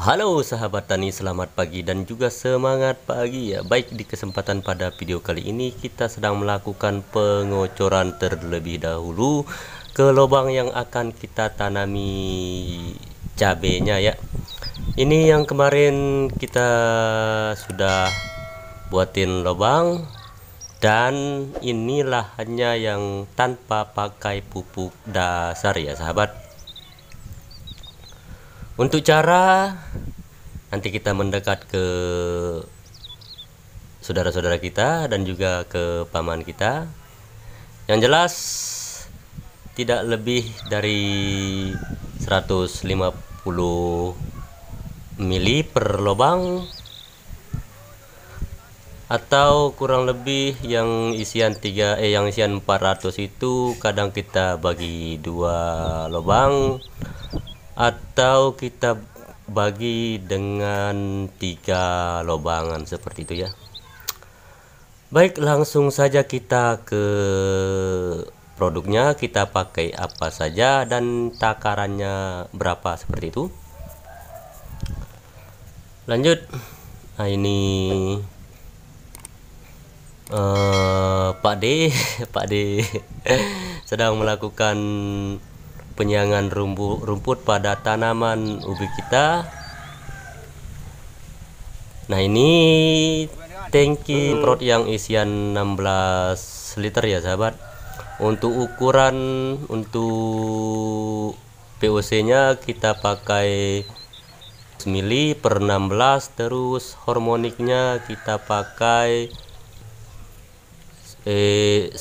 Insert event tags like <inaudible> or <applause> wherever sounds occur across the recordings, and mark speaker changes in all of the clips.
Speaker 1: Halo sahabat tani, selamat pagi dan juga semangat pagi ya. Baik di kesempatan pada video kali ini kita sedang melakukan pengocoran terlebih dahulu ke lubang yang akan kita tanami cabenya ya. Ini yang kemarin kita sudah buatin lubang dan inilah hanya yang tanpa pakai pupuk dasar ya sahabat untuk cara nanti kita mendekat ke saudara-saudara kita dan juga ke paman kita yang jelas tidak lebih dari 150 mili per lubang atau kurang lebih yang isian 3 eh yang isian 400 itu kadang kita bagi dua lubang atau kita bagi dengan tiga lubangan seperti itu ya baik langsung saja kita ke produknya kita pakai apa saja dan takarannya berapa seperti itu lanjut nah ini uh, Pak D <laughs> Pak D <laughs> sedang melakukan penyangan rumput pada tanaman ubi kita. Nah, ini tangki perut yang isian 16 liter ya, sahabat. Untuk ukuran untuk POC-nya kita pakai mili per 16 terus harmoniknya kita pakai eh 1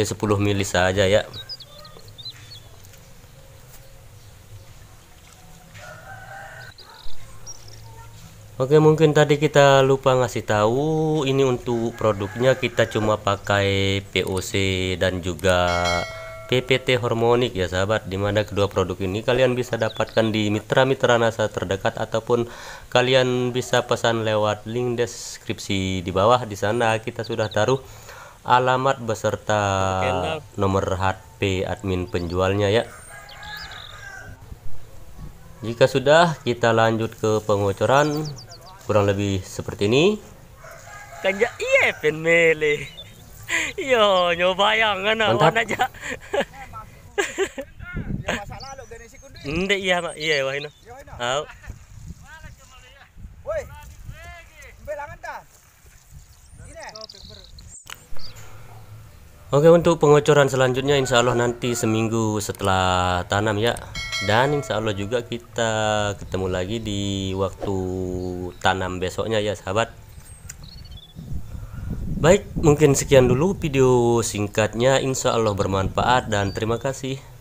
Speaker 1: eh 10 mili saja ya Oke mungkin tadi kita lupa ngasih tahu ini untuk produknya kita cuma pakai POC dan juga PPT hormonik ya sahabat dimana kedua produk ini kalian bisa dapatkan di mitra-mitra NASA terdekat ataupun kalian bisa pesan lewat link deskripsi di bawah di sana kita sudah taruh alamat beserta nomor HP admin penjualnya ya jika sudah kita lanjut ke pengocoran kurang lebih seperti ini kanja iya pen mele yo iya, nyobayang ana warna aja ndak iya iya, iya wahino. Au. Oke untuk pengocoran selanjutnya insya Allah nanti seminggu setelah tanam ya dan insya Allah juga kita ketemu lagi di waktu tanam besoknya ya sahabat Baik mungkin sekian dulu video singkatnya insya Allah bermanfaat dan terima kasih